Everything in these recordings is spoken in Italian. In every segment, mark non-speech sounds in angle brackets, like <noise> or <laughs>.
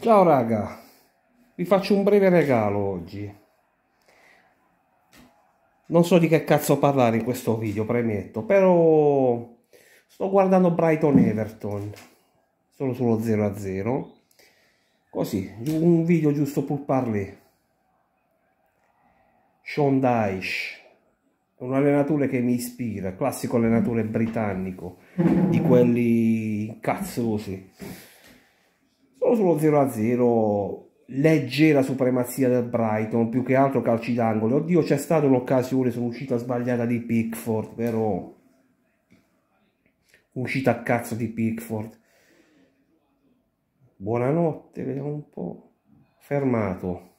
Ciao raga, vi faccio un breve regalo oggi. Non so di che cazzo parlare in questo video, premetto, però sto guardando Brighton Everton, solo sullo 0-0, così, un video giusto per parlare. Sean Dyche, un allenatore che mi ispira, classico allenatore britannico, di quelli cazzosi. Solo sullo 0-0 leggera supremazia del Brighton, più che altro calci d'angolo. Oddio, c'è stata un'occasione sull'uscita sbagliata di Pickford, però uscita a cazzo di Pickford. Buonanotte, vediamo un po'. Fermato.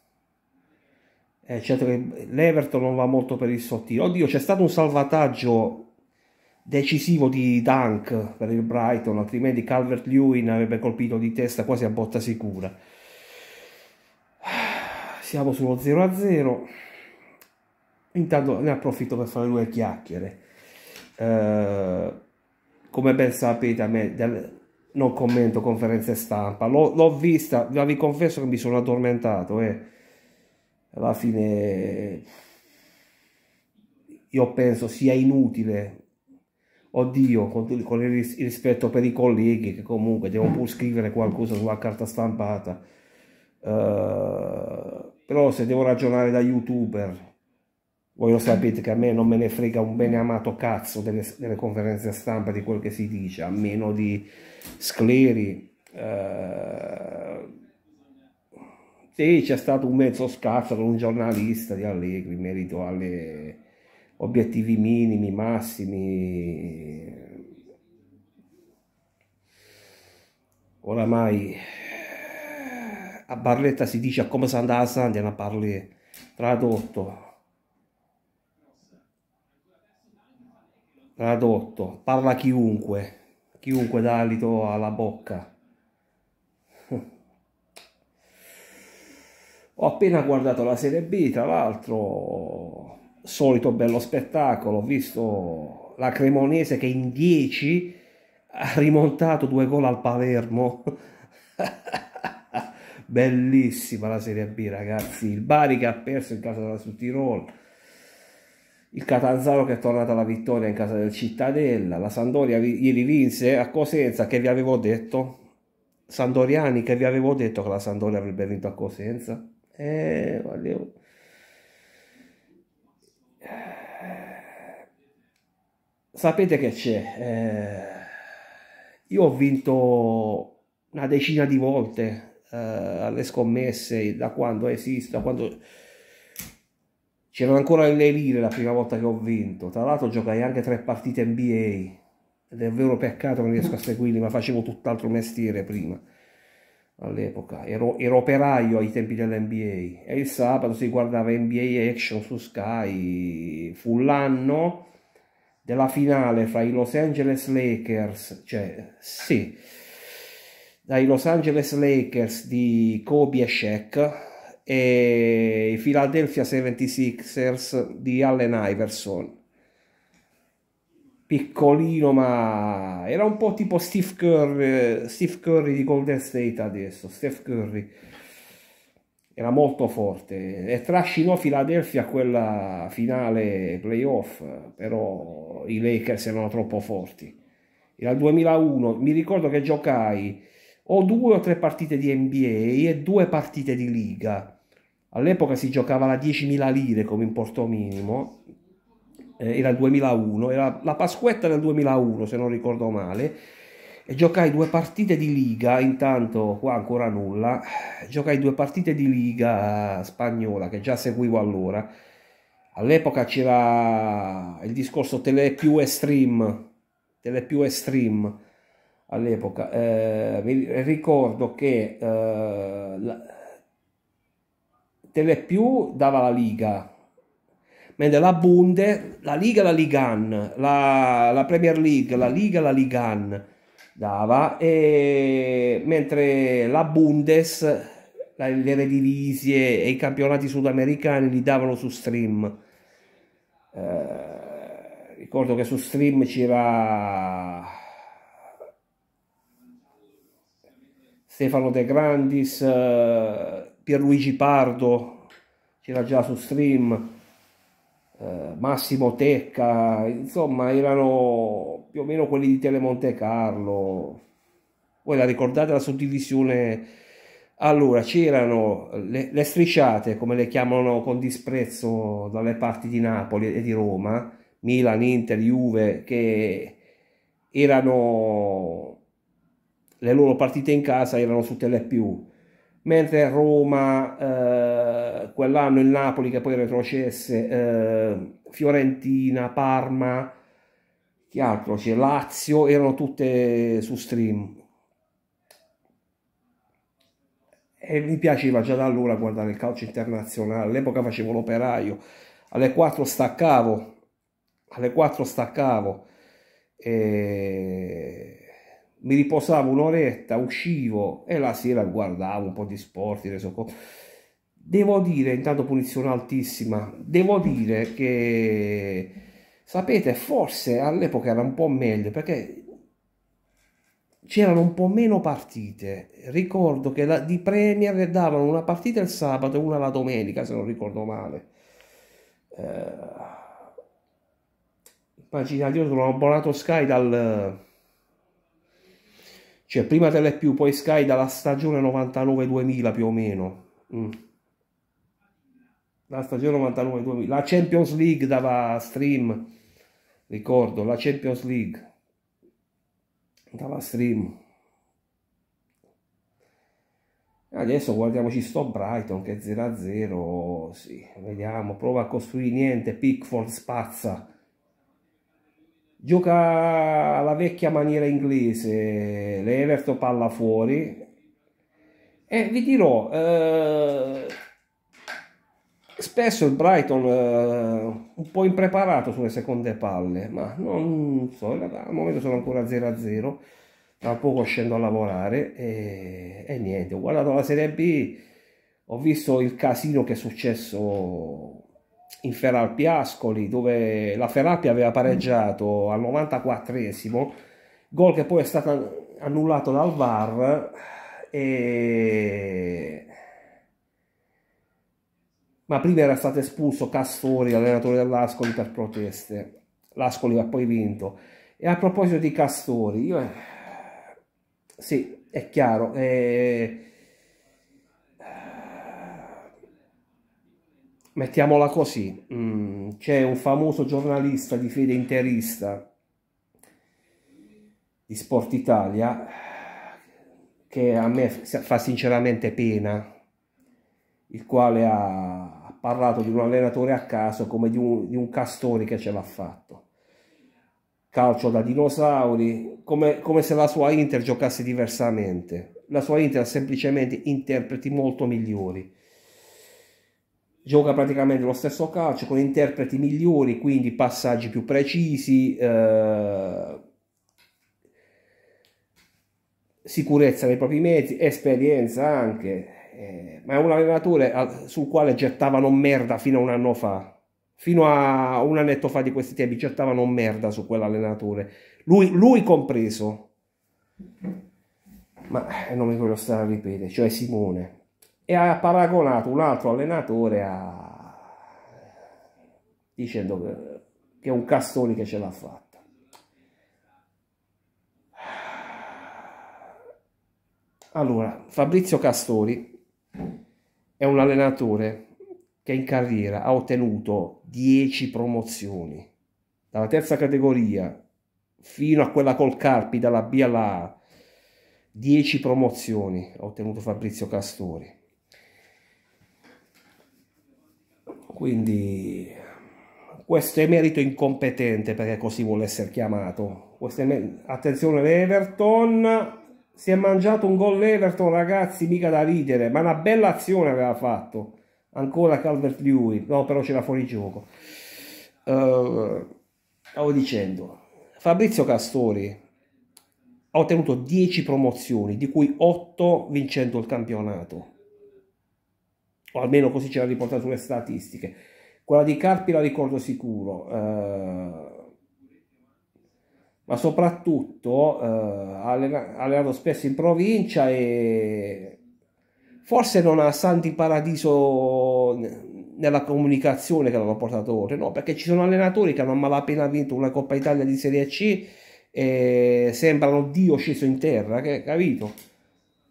Eh, certo che l'Everton non va molto per il sottile. Oddio, c'è stato un salvataggio decisivo di Dunk per il Brighton, altrimenti Calvert-Lewin avrebbe colpito di testa quasi a botta sicura. Siamo sullo 0-0. Intanto ne approfitto per fare due chiacchiere. Eh, come ben sapete, a me del, non commento conferenze stampa. L'ho vista, ma vi confesso che mi sono addormentato e eh. alla fine io penso sia inutile oddio, con, con il rispetto per i colleghi che comunque devono pur scrivere qualcosa sulla carta stampata, uh, però se devo ragionare da youtuber, voi lo sapete che a me non me ne frega un bene amato cazzo delle, delle conferenze stampa di quel che si dice, a meno di scleri. Uh, eh, sì, c'è stato un mezzo scazzo con un giornalista di Allegri in merito alle obiettivi minimi, massimi. Oramai a Barletta si dice a come si andava a Sandia, Sandiana, parli tradotto. Tradotto, parla chiunque, chiunque dà d'alito alla bocca. Ho appena guardato la Serie B, tra l'altro solito bello spettacolo, ho visto la Cremonese che in 10 ha rimontato due gol al Palermo. <laughs> Bellissima la Serie B, ragazzi. Il Bari che ha perso in casa della Sud-Tirol. Il Catanzaro che è tornata alla vittoria in casa del Cittadella. La Sandoria ieri vinse a Cosenza, che vi avevo detto. Sandoriani, che vi avevo detto che la Sandoria avrebbe vinto a Cosenza. Eh, voglio... sapete che c'è? Eh, io ho vinto una decina di volte eh, alle scommesse da quando esisto, da quando c'erano ancora le lire la prima volta che ho vinto. Tra l'altro giocai anche tre partite NBA ed è vero peccato che non riesco a seguirli, ma facevo tutt'altro mestiere prima all'epoca, ero, ero, operaio ai tempi dell'NBA e il sabato si guardava NBA Action su Sky, fu l'anno della finale fra i Los Angeles Lakers, cioè sì, dai Los Angeles Lakers di Kobe e Shaq e i Philadelphia 76ers di Allen Iverson. Piccolino, ma era un po' tipo Steve Curry, Steve Curry di Golden State adesso, Steve Curry era molto forte e trascinò Filadelfia a quella finale playoff, però i Lakers erano troppo forti. Era il 2001, mi ricordo che giocai o due o tre partite di NBA e due partite di Liga. All'epoca si giocava la 10.000 lire come importo minimo, eh, era il 2001, era la Pasquetta del 2001 se non ricordo male, e giocai due partite di Liga, intanto qua ancora nulla, giocai due partite di Liga spagnola che già seguivo allora. All'epoca c'era il discorso tele più extreme, tele più extreme all'epoca. Eh, ricordo che eh, la, Telepiù dava la Liga, mentre la Bunde, la Liga la Ligan, la, la Premier League, la Liga la Ligan dava, e... mentre la Bundes, le Eredivisie e i campionati sudamericani li davano su stream. Eh, ricordo che su stream c'era Stefano De Grandis, eh, Pierluigi Pardo, c'era già su stream eh, Massimo Tecca, insomma erano più o meno quelli di Telemonte Carlo. Voi la ricordate la suddivisione? Allora c'erano le, le strisciate, come le chiamano con disprezzo dalle parti di Napoli e di Roma, Milan, Inter, Juve, che erano le loro partite in casa erano su Tele mentre a Roma eh, quell'anno il Napoli che poi retrocesse, eh, Fiorentina, Parma, chi altro c'è? Lazio, erano tutte su stream. E mi piaceva già da allora guardare il calcio internazionale, all'epoca facevo l'operaio, alle 4 staccavo, alle 4 staccavo, e mi riposavo un'oretta, uscivo e la sera guardavo un po' di sport, di resoconto devo dire intanto punizione altissima devo dire che sapete forse all'epoca era un po' meglio perché c'erano un po' meno partite ricordo che la, di Premier davano una partita il sabato e una la domenica se non ricordo male eh, immaginate io sono abbonato Sky dal cioè prima delle più poi Sky dalla stagione 99-2000 più o meno mm la stagione 99-2000, la Champions League dava stream, ricordo, la Champions League dava stream. Adesso guardiamoci sto Brighton che 0-0, sì, vediamo, prova a costruire niente, Pickford spazza. Gioca alla vecchia maniera inglese, l'Everton palla fuori. E vi dirò, eh, spesso il Brighton eh, un po' impreparato sulle seconde palle, ma non so, al momento sono ancora 0-0, tra poco scendo a lavorare e, e niente, ho guardato la Serie B, ho visto il casino che è successo in Ascoli, dove la Feralpi aveva pareggiato al 94esimo, gol che poi è stato annullato dal VAR e ma prima era stato espulso Castori, allenatore dell'Ascoli, per proteste. L'Ascoli ha poi vinto. E a proposito di Castori, io... sì, è chiaro, eh... mettiamola così, mm, c'è un famoso giornalista di fede interista di Sport Italia che a me fa sinceramente pena, il quale ha parlato di un allenatore a caso come di un, di un castore che ce l'ha fatto. Calcio da dinosauri, come, come se la sua Inter giocasse diversamente. La sua Inter ha semplicemente interpreti molto migliori gioca praticamente lo stesso calcio con interpreti migliori, quindi passaggi più precisi, eh, sicurezza nei propri mezzi, esperienza anche. Eh, ma è un eh, allenatore sul quale gettavano merda fino a un anno fa. Fino a un annetto fa di questi tempi gettavano merda su quell'allenatore, lui, lui compreso. Ma eh, non mi voglio stare a ripetere, cioè Simone. E ha paragonato un altro allenatore a... dicendo che, è un Castoni che ce l'ha fatta. Allora, Fabrizio Castori è un allenatore che in carriera ha ottenuto 10 promozioni dalla terza categoria fino a quella col Carpi dalla B alla A. 10 promozioni ha ottenuto Fabrizio Castori. Quindi questo emerito incompetente perché così vuole essere chiamato. Emerito, attenzione l'Everton si è mangiato un gol l'Everton ragazzi mica da ridere ma una bella azione aveva fatto ancora Calvert Lewin no però c'era fuori gioco uh, stavo dicendo Fabrizio Castori ha ottenuto 10 promozioni di cui 8 vincendo il campionato o almeno così ce l'ha riportato sulle statistiche quella di Carpi la ricordo sicuro uh, ma soprattutto eh, ha allenato spesso in provincia e forse non ha Santi Paradiso nella comunicazione che l'hanno portato oltre, no, perché ci sono allenatori che hanno malapena vinto una Coppa Italia di Serie C e sembrano Dio sceso in terra, che, capito?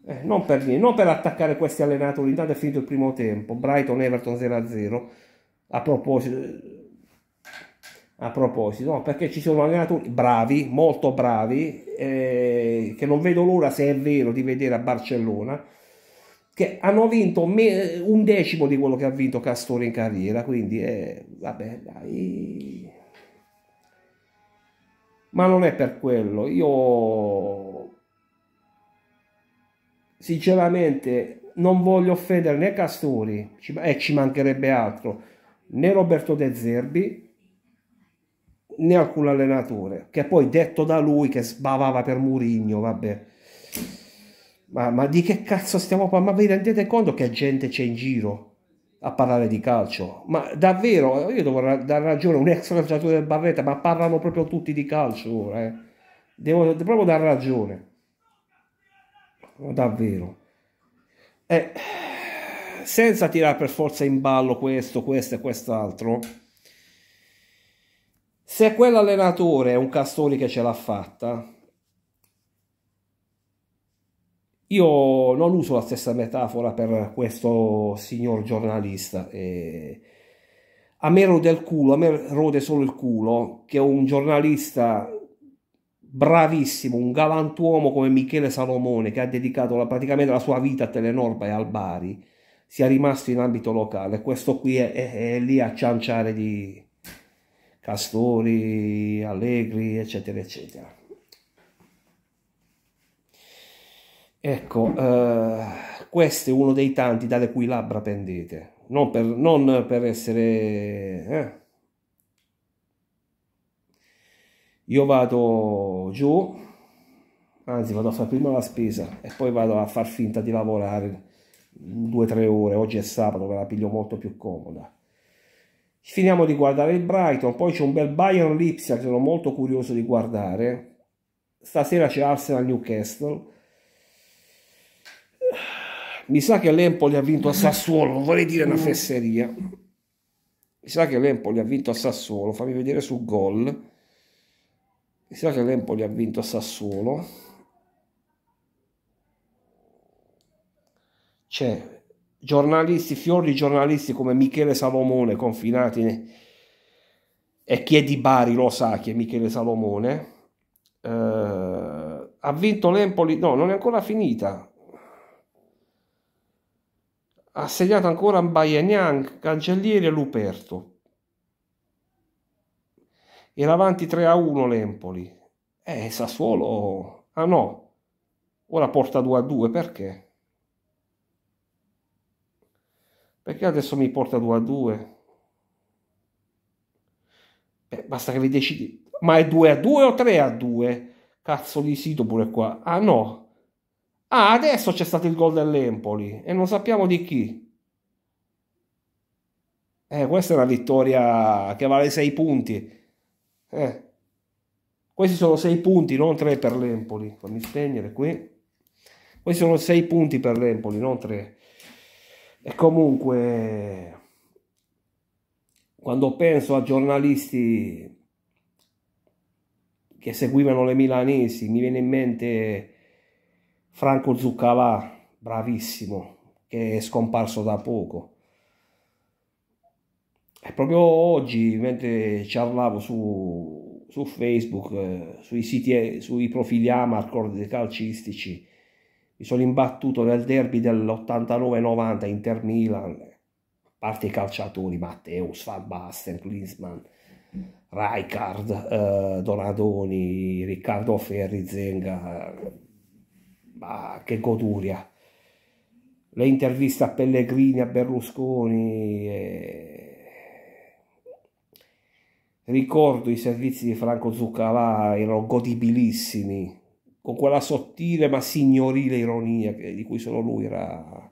Eh, non, per niente, non per attaccare questi allenatori, intanto è finito il primo tempo, Brighton-Everton 0-0, a proposito a proposito, perché ci sono allenatori bravi, molto bravi, eh, che non vedo l'ora se è vero di vedere a Barcellona, che hanno vinto un decimo di quello che ha vinto Castore in carriera, quindi eh, vabbè dai. Ma non è per quello, io sinceramente non voglio offendere né Castori, e eh, ci mancherebbe altro, né Roberto De Zerbi, né alcun allenatore, che poi detto da lui che sbavava per Murigno, vabbè. Ma, ma di che cazzo stiamo parlando? Ma vi rendete conto che gente c'è in giro a parlare di calcio? Ma davvero, io devo ra dar ragione a un ex calciatore del Barretta, ma parlano proprio tutti di calcio ora, eh. Devo, devo proprio dar ragione. Ma davvero. Eh, senza tirare per forza in ballo questo, questo e quest'altro se quell'allenatore è un Castori che ce l'ha fatta, io non uso la stessa metafora per questo signor giornalista. Eh, a me rode il culo, a me rode solo il culo che un giornalista bravissimo, un galantuomo come Michele Salomone, che ha dedicato la, praticamente la sua vita a Telenorba e al Bari, sia rimasto in ambito locale. Questo qui è, è, è lì a cianciare di, Castori, Allegri, eccetera, eccetera. Ecco, eh, questo è uno dei tanti dalle cui labbra pendete, non per, non per essere... Eh. Io vado giù, anzi vado a fare prima la spesa e poi vado a far finta di lavorare due o tre ore, oggi è sabato, me la piglio molto più comoda Finiamo di guardare il Brighton, poi c'è un bel Bayern Lipsia che sono molto curioso di guardare. Stasera c'è Arsenal Newcastle. Mi sa che l'Empoli ha vinto a Sassuolo, non vorrei dire una fesseria. Mi sa che l'Empoli ha vinto a Sassuolo, fammi vedere sul gol. Mi sa che l'Empoli ha vinto a Sassuolo. C'è giornalisti, fior di giornalisti come Michele Salomone confinati ne... e chi è di Bari lo sa chi è Michele Salomone, eh, ha vinto l'Empoli, no non è ancora finita, ha segnato ancora Mbaye Cancellieri e Luperto. Era avanti 3 a 1 l'Empoli. Eh, Sassuolo... Ah no, ora porta 2 a 2 perché? Perché adesso mi porta 2 a 2? Beh, basta che vi decidi. Ma è 2 a 2 o 3 a 2? Cazzo di sito pure qua. Ah no. Ah, adesso c'è stato il gol dell'Empoli e non sappiamo di chi. Eh, questa è una vittoria che vale 6 punti. Eh. Questi sono 6 punti, non 3 per l'Empoli. Fammi spegnere qui. Questi sono 6 punti per l'Empoli, non 3. E comunque, quando penso a giornalisti che seguivano le milanesi, mi viene in mente Franco Zuccalà, bravissimo, che è scomparso da poco. E proprio oggi, mentre ci parlavo su, su Facebook, eh, sui, siti, sui profili Amarcord calcistici, mi sono imbattuto nel derby dell'89-90 Inter-Milan, a parte i calciatori, Matteus, Van Basten, Klinsmann, Rijkaard, eh, Donadoni, Riccardo Ferri, Zenga, ma che goduria. Le interviste a Pellegrini, a Berlusconi, eh, ricordo i servizi di Franco Zuccalà erano godibilissimi con quella sottile ma signorile ironia che, di cui solo lui era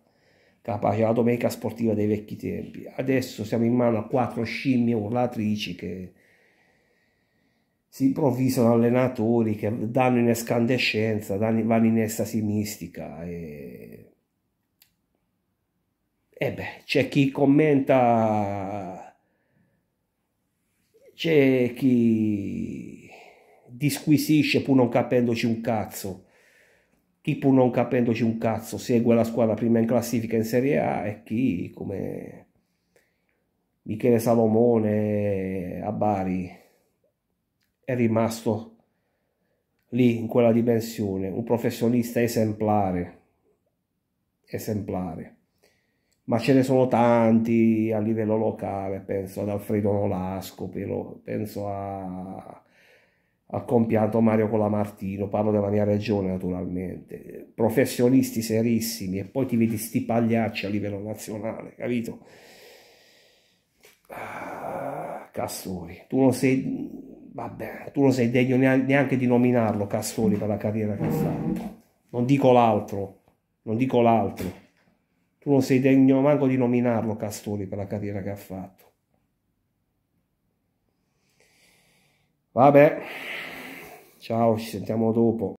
capace, la domenica sportiva dei vecchi tempi. Adesso siamo in mano a quattro scimmie urlatrici che si improvvisano allenatori, che danno in escandescenza, danno, vanno in estasi mistica. E... E eh beh, c'è chi commenta, c'è chi disquisisce pur non capendoci un cazzo. Chi pur non capendoci un cazzo segue la squadra prima in classifica in Serie A e chi come Michele Salomone a Bari è rimasto lì in quella dimensione, un professionista esemplare, esemplare. Ma ce ne sono tanti a livello locale, penso ad Alfredo Nolasco, penso a ha compiato Mario Colamartino, parlo della mia regione naturalmente, professionisti serissimi e poi ti vedi sti pagliacci a livello nazionale, capito? Ah, Castori, tu non sei, vabbè, tu non sei degno neanche di nominarlo Castori per la carriera che ha fatto, non dico l'altro, non dico l'altro, tu non sei degno manco di nominarlo Castori per la carriera che ha fatto. Vabbè, ciao, ci sentiamo dopo.